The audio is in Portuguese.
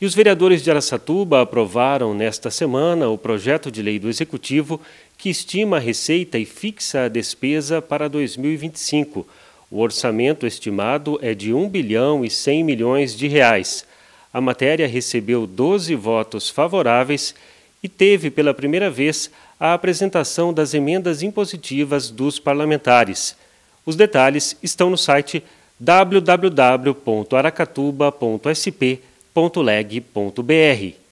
E os vereadores de Aracatuba aprovaram nesta semana o projeto de lei do Executivo que estima a receita e fixa a despesa para 2025. O orçamento estimado é de 1 bilhão e 100 milhões de reais. A matéria recebeu 12 votos favoráveis e teve pela primeira vez a apresentação das emendas impositivas dos parlamentares. Os detalhes estão no site www.aracatuba.sp.com www.leg.br.